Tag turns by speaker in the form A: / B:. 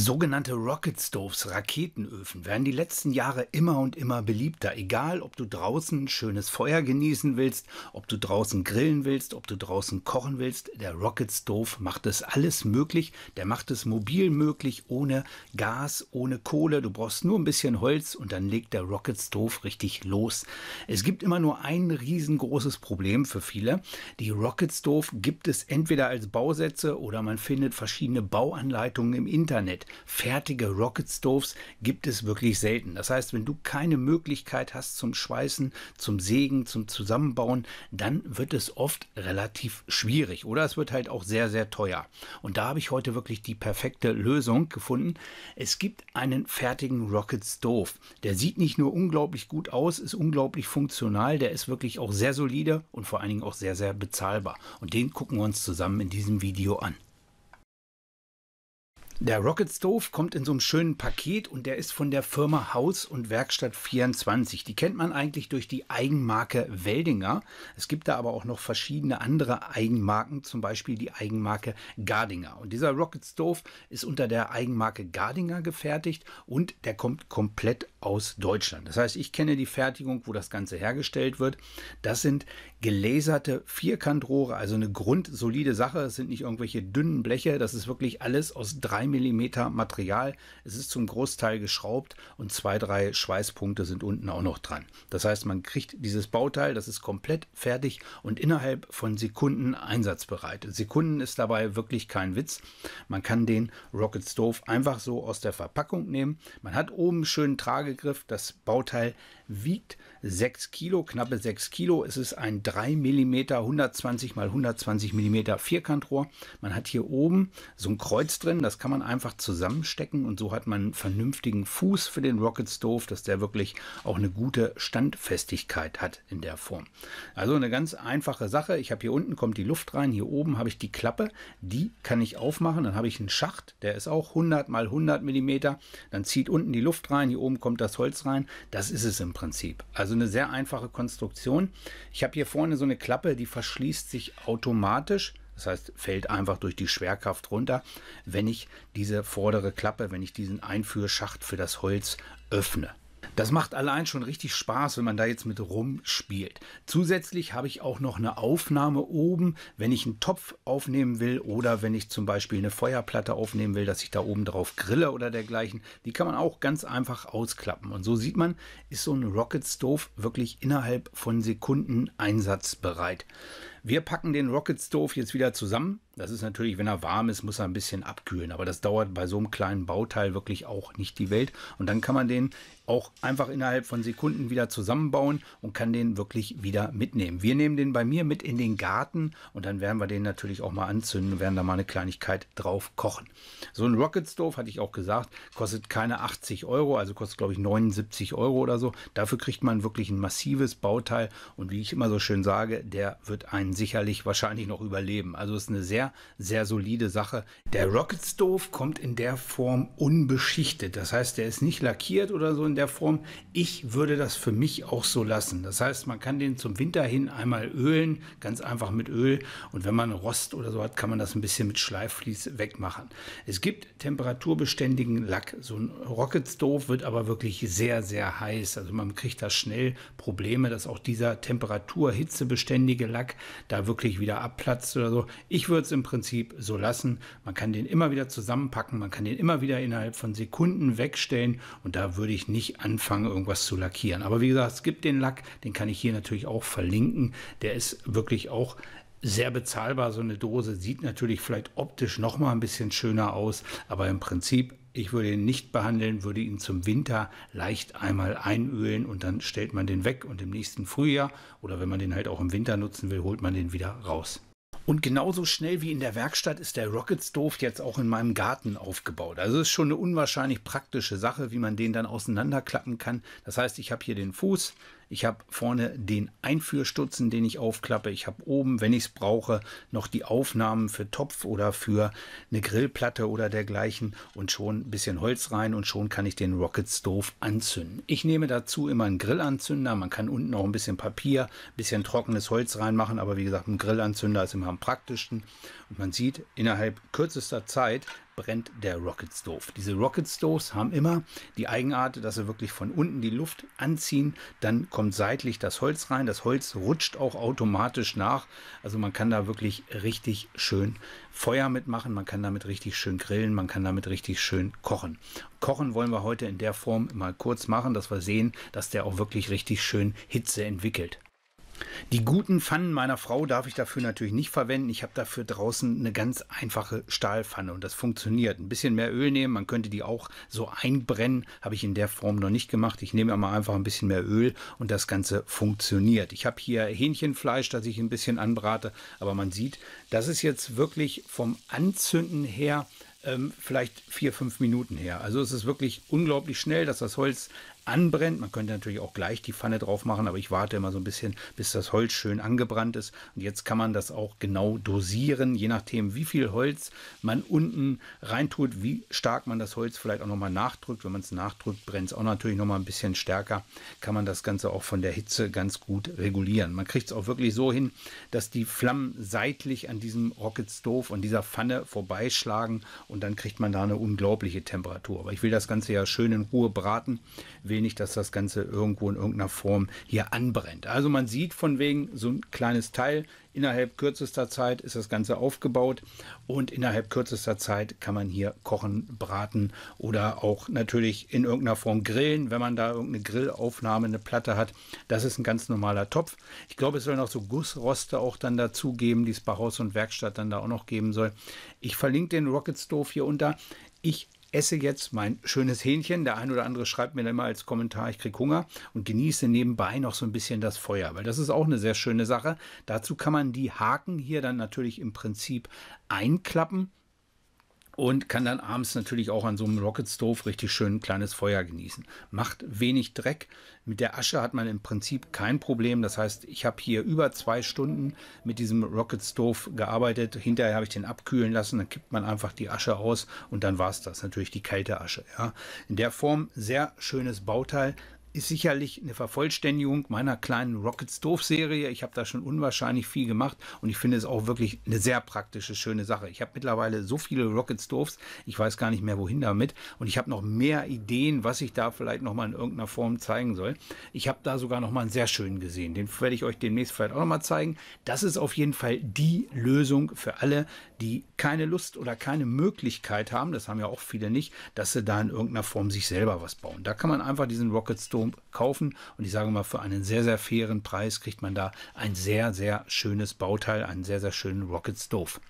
A: Sogenannte Rocket Stoves, Raketenöfen, werden die letzten Jahre immer und immer beliebter. Egal, ob du draußen schönes Feuer genießen willst, ob du draußen grillen willst, ob du draußen kochen willst, der Rocket Stove macht es alles möglich. Der macht es mobil möglich, ohne Gas, ohne Kohle. Du brauchst nur ein bisschen Holz und dann legt der Rocket Stove richtig los. Es gibt immer nur ein riesengroßes Problem für viele. Die Rocket Stove gibt es entweder als Bausätze oder man findet verschiedene Bauanleitungen im Internet fertige Rocket Stoves gibt es wirklich selten. Das heißt, wenn du keine Möglichkeit hast zum Schweißen, zum Sägen, zum Zusammenbauen, dann wird es oft relativ schwierig oder es wird halt auch sehr, sehr teuer. Und da habe ich heute wirklich die perfekte Lösung gefunden. Es gibt einen fertigen Rocket Stove. Der sieht nicht nur unglaublich gut aus, ist unglaublich funktional, der ist wirklich auch sehr solide und vor allen Dingen auch sehr, sehr bezahlbar. Und den gucken wir uns zusammen in diesem Video an. Der Rocket Stove kommt in so einem schönen Paket und der ist von der Firma Haus und Werkstatt 24. Die kennt man eigentlich durch die Eigenmarke Weldinger. Es gibt da aber auch noch verschiedene andere Eigenmarken, zum Beispiel die Eigenmarke Gardinger. Und dieser Rocket Stove ist unter der Eigenmarke Gardinger gefertigt und der kommt komplett aus Deutschland. Das heißt, ich kenne die Fertigung, wo das Ganze hergestellt wird. Das sind gelaserte Vierkantrohre, also eine grundsolide Sache. Es sind nicht irgendwelche dünnen Bleche, das ist wirklich alles aus 3 mm Material. Es ist zum Großteil geschraubt und zwei, drei Schweißpunkte sind unten auch noch dran. Das heißt, man kriegt dieses Bauteil, das ist komplett fertig und innerhalb von Sekunden einsatzbereit. Sekunden ist dabei wirklich kein Witz. Man kann den Rocket Stove einfach so aus der Verpackung nehmen. Man hat oben einen schönen Tragegriff. Das Bauteil wiegt 6 Kilo, knappe 6 Kilo. Es ist ein 3 mm 120 mal 120 mm Vierkantrohr. Man hat hier oben so ein Kreuz drin, das kann man einfach zusammenstecken und so hat man einen vernünftigen Fuß für den Rocket Stove, dass der wirklich auch eine gute Standfestigkeit hat in der Form. Also eine ganz einfache Sache. Ich habe hier unten kommt die Luft rein, hier oben habe ich die Klappe, die kann ich aufmachen, dann habe ich einen Schacht, der ist auch 100 mal 100 mm, dann zieht unten die Luft rein, hier oben kommt das Holz rein. Das ist es im Prinzip. Also eine sehr einfache Konstruktion. Ich habe hier vor vorne so eine Klappe, die verschließt sich automatisch. Das heißt, fällt einfach durch die Schwerkraft runter, wenn ich diese vordere Klappe, wenn ich diesen Einführschacht für das Holz öffne. Das macht allein schon richtig Spaß, wenn man da jetzt mit rumspielt. Zusätzlich habe ich auch noch eine Aufnahme oben, wenn ich einen Topf aufnehmen will oder wenn ich zum Beispiel eine Feuerplatte aufnehmen will, dass ich da oben drauf grille oder dergleichen. Die kann man auch ganz einfach ausklappen. Und so sieht man, ist so ein Rocket Stove wirklich innerhalb von Sekunden einsatzbereit. Wir packen den Rocket Stove jetzt wieder zusammen. Das ist natürlich, wenn er warm ist, muss er ein bisschen abkühlen. Aber das dauert bei so einem kleinen Bauteil wirklich auch nicht die Welt. Und dann kann man den auch einfach innerhalb von Sekunden wieder zusammenbauen und kann den wirklich wieder mitnehmen. Wir nehmen den bei mir mit in den Garten und dann werden wir den natürlich auch mal anzünden und werden da mal eine Kleinigkeit drauf kochen. So ein Rocket Stove, hatte ich auch gesagt, kostet keine 80 Euro, also kostet glaube ich 79 Euro oder so. Dafür kriegt man wirklich ein massives Bauteil und wie ich immer so schön sage, der wird ein werden sicherlich wahrscheinlich noch überleben. Also ist eine sehr, sehr solide Sache. Der Rocket Stove kommt in der Form unbeschichtet. Das heißt, der ist nicht lackiert oder so in der Form. Ich würde das für mich auch so lassen. Das heißt, man kann den zum Winter hin einmal ölen, ganz einfach mit Öl. Und wenn man Rost oder so hat, kann man das ein bisschen mit Schleifvlies wegmachen. Es gibt temperaturbeständigen Lack. So ein Rocket Stove wird aber wirklich sehr, sehr heiß. Also man kriegt da schnell Probleme, dass auch dieser temperatur-hitzebeständige Lack da wirklich wieder abplatzt oder so. Ich würde es im Prinzip so lassen. Man kann den immer wieder zusammenpacken, man kann den immer wieder innerhalb von Sekunden wegstellen und da würde ich nicht anfangen, irgendwas zu lackieren. Aber wie gesagt, es gibt den Lack, den kann ich hier natürlich auch verlinken. Der ist wirklich auch sehr bezahlbar. So eine Dose sieht natürlich vielleicht optisch nochmal ein bisschen schöner aus, aber im Prinzip ich würde ihn nicht behandeln, würde ihn zum Winter leicht einmal einölen und dann stellt man den weg und im nächsten Frühjahr oder wenn man den halt auch im Winter nutzen will, holt man den wieder raus. Und genauso schnell wie in der Werkstatt ist der Rocket Stove jetzt auch in meinem Garten aufgebaut. Also es ist schon eine unwahrscheinlich praktische Sache, wie man den dann auseinanderklappen kann. Das heißt, ich habe hier den Fuß, ich habe vorne den Einführstutzen, den ich aufklappe. Ich habe oben, wenn ich es brauche, noch die Aufnahmen für Topf oder für eine Grillplatte oder dergleichen und schon ein bisschen Holz rein und schon kann ich den Rocket Stove anzünden. Ich nehme dazu immer einen Grillanzünder. Man kann unten auch ein bisschen Papier, ein bisschen trockenes Holz reinmachen, aber wie gesagt, ein Grillanzünder ist immer am praktischsten. Und man sieht innerhalb kürzester Zeit, brennt der Rocket Stove. Diese Rocket Stoves haben immer die Eigenart, dass sie wirklich von unten die Luft anziehen, dann kommt seitlich das Holz rein, das Holz rutscht auch automatisch nach. Also man kann da wirklich richtig schön Feuer mitmachen, man kann damit richtig schön grillen, man kann damit richtig schön kochen. Kochen wollen wir heute in der Form mal kurz machen, dass wir sehen, dass der auch wirklich richtig schön Hitze entwickelt. Die guten Pfannen meiner Frau darf ich dafür natürlich nicht verwenden. Ich habe dafür draußen eine ganz einfache Stahlpfanne und das funktioniert. Ein bisschen mehr Öl nehmen, man könnte die auch so einbrennen, habe ich in der Form noch nicht gemacht. Ich nehme aber einfach ein bisschen mehr Öl und das Ganze funktioniert. Ich habe hier Hähnchenfleisch, das ich ein bisschen anbrate, aber man sieht, das ist jetzt wirklich vom Anzünden her ähm, vielleicht vier, fünf Minuten her. Also es ist wirklich unglaublich schnell, dass das Holz anbrennt. Man könnte natürlich auch gleich die Pfanne drauf machen, aber ich warte immer so ein bisschen, bis das Holz schön angebrannt ist. Und jetzt kann man das auch genau dosieren, je nachdem, wie viel Holz man unten reintut, wie stark man das Holz vielleicht auch nochmal nachdrückt. Wenn man es nachdrückt, brennt es auch natürlich nochmal ein bisschen stärker. Kann man das Ganze auch von der Hitze ganz gut regulieren. Man kriegt es auch wirklich so hin, dass die Flammen seitlich an diesem Rocket Stove und dieser Pfanne vorbeischlagen und dann kriegt man da eine unglaubliche Temperatur. Aber ich will das Ganze ja schön in Ruhe braten. Will will nicht, dass das Ganze irgendwo in irgendeiner Form hier anbrennt. Also man sieht von wegen so ein kleines Teil. Innerhalb kürzester Zeit ist das Ganze aufgebaut und innerhalb kürzester Zeit kann man hier kochen, braten oder auch natürlich in irgendeiner Form grillen, wenn man da irgendeine Grillaufnahme, eine Platte hat. Das ist ein ganz normaler Topf. Ich glaube, es soll noch so Gussroste auch dann dazu geben, die es bei Haus und Werkstatt dann da auch noch geben soll. Ich verlinke den Rocket Stove hier unter. Ich esse jetzt mein schönes Hähnchen. Der ein oder andere schreibt mir dann immer als Kommentar, ich kriege Hunger und genieße nebenbei noch so ein bisschen das Feuer, weil das ist auch eine sehr schöne Sache. Dazu kann man die Haken hier dann natürlich im Prinzip einklappen und kann dann abends natürlich auch an so einem Rocket Stove richtig schön ein kleines Feuer genießen. Macht wenig Dreck. Mit der Asche hat man im Prinzip kein Problem. Das heißt, ich habe hier über zwei Stunden mit diesem Rocket Stove gearbeitet. Hinterher habe ich den abkühlen lassen. Dann kippt man einfach die Asche aus und dann war es das. Natürlich die kalte Asche. Ja. In der Form sehr schönes Bauteil ist sicherlich eine Vervollständigung meiner kleinen Rockets Doof-Serie. Ich habe da schon unwahrscheinlich viel gemacht und ich finde es auch wirklich eine sehr praktische, schöne Sache. Ich habe mittlerweile so viele Rockets Doofs, ich weiß gar nicht mehr, wohin damit. Und ich habe noch mehr Ideen, was ich da vielleicht nochmal in irgendeiner Form zeigen soll. Ich habe da sogar nochmal einen sehr schönen gesehen. Den werde ich euch demnächst vielleicht auch nochmal zeigen. Das ist auf jeden Fall die Lösung für alle, die keine Lust oder keine Möglichkeit haben, das haben ja auch viele nicht, dass sie da in irgendeiner Form sich selber was bauen. Da kann man einfach diesen Rocket Storm kaufen. Und ich sage mal, für einen sehr, sehr fairen Preis kriegt man da ein sehr, sehr schönes Bauteil, einen sehr, sehr schönen Rocket Stove.